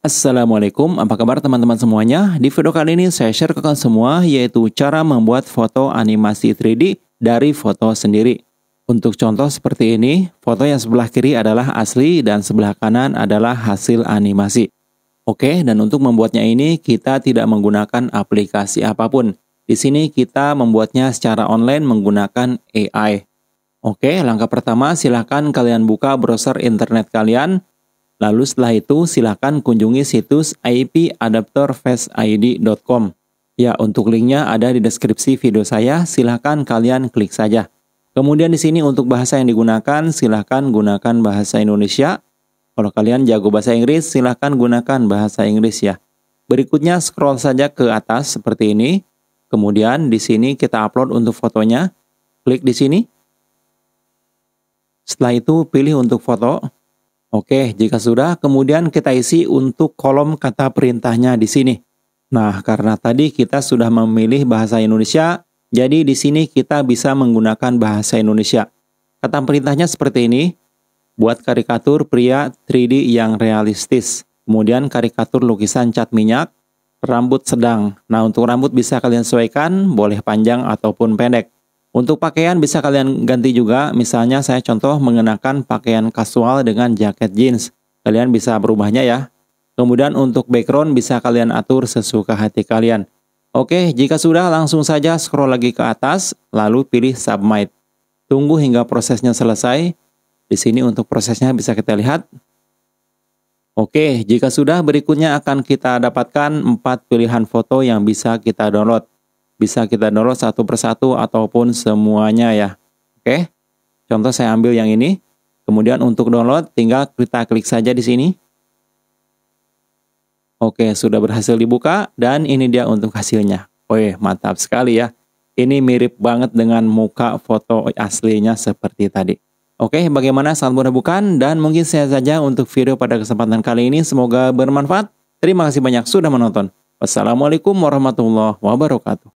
Assalamualaikum, apa kabar teman-teman semuanya? Di video kali ini saya share ke kalian semua yaitu cara membuat foto animasi 3D dari foto sendiri. Untuk contoh seperti ini, foto yang sebelah kiri adalah asli dan sebelah kanan adalah hasil animasi. Oke, dan untuk membuatnya ini kita tidak menggunakan aplikasi apapun. Di sini kita membuatnya secara online menggunakan AI. Oke, langkah pertama silahkan kalian buka browser internet kalian, Lalu setelah itu silakan kunjungi situs ipadapterfaceid.com. Ya, untuk linknya ada di deskripsi video saya, silahkan kalian klik saja. Kemudian di sini untuk bahasa yang digunakan, silahkan gunakan bahasa Indonesia. Kalau kalian jago bahasa Inggris, silahkan gunakan bahasa Inggris ya. Berikutnya scroll saja ke atas seperti ini. Kemudian di sini kita upload untuk fotonya. Klik di sini. Setelah itu pilih untuk foto. Oke, jika sudah, kemudian kita isi untuk kolom kata perintahnya di sini. Nah, karena tadi kita sudah memilih bahasa Indonesia, jadi di sini kita bisa menggunakan bahasa Indonesia. Kata perintahnya seperti ini, buat karikatur pria 3D yang realistis. Kemudian karikatur lukisan cat minyak, rambut sedang. Nah, untuk rambut bisa kalian sesuaikan, boleh panjang ataupun pendek. Untuk pakaian bisa kalian ganti juga, misalnya saya contoh mengenakan pakaian kasual dengan jaket jeans. Kalian bisa berubahnya ya. Kemudian untuk background bisa kalian atur sesuka hati kalian. Oke, jika sudah langsung saja scroll lagi ke atas, lalu pilih submit. Tunggu hingga prosesnya selesai. Di sini untuk prosesnya bisa kita lihat. Oke, jika sudah berikutnya akan kita dapatkan 4 pilihan foto yang bisa kita download bisa kita download satu persatu ataupun semuanya ya. Oke. Contoh saya ambil yang ini. Kemudian untuk download tinggal kita klik saja di sini. Oke, sudah berhasil dibuka dan ini dia untuk hasilnya. oke mantap sekali ya. Ini mirip banget dengan muka foto aslinya seperti tadi. Oke, bagaimana sangat mudah bukan? Dan mungkin saya saja untuk video pada kesempatan kali ini. Semoga bermanfaat. Terima kasih banyak sudah menonton. Wassalamualaikum warahmatullahi wabarakatuh.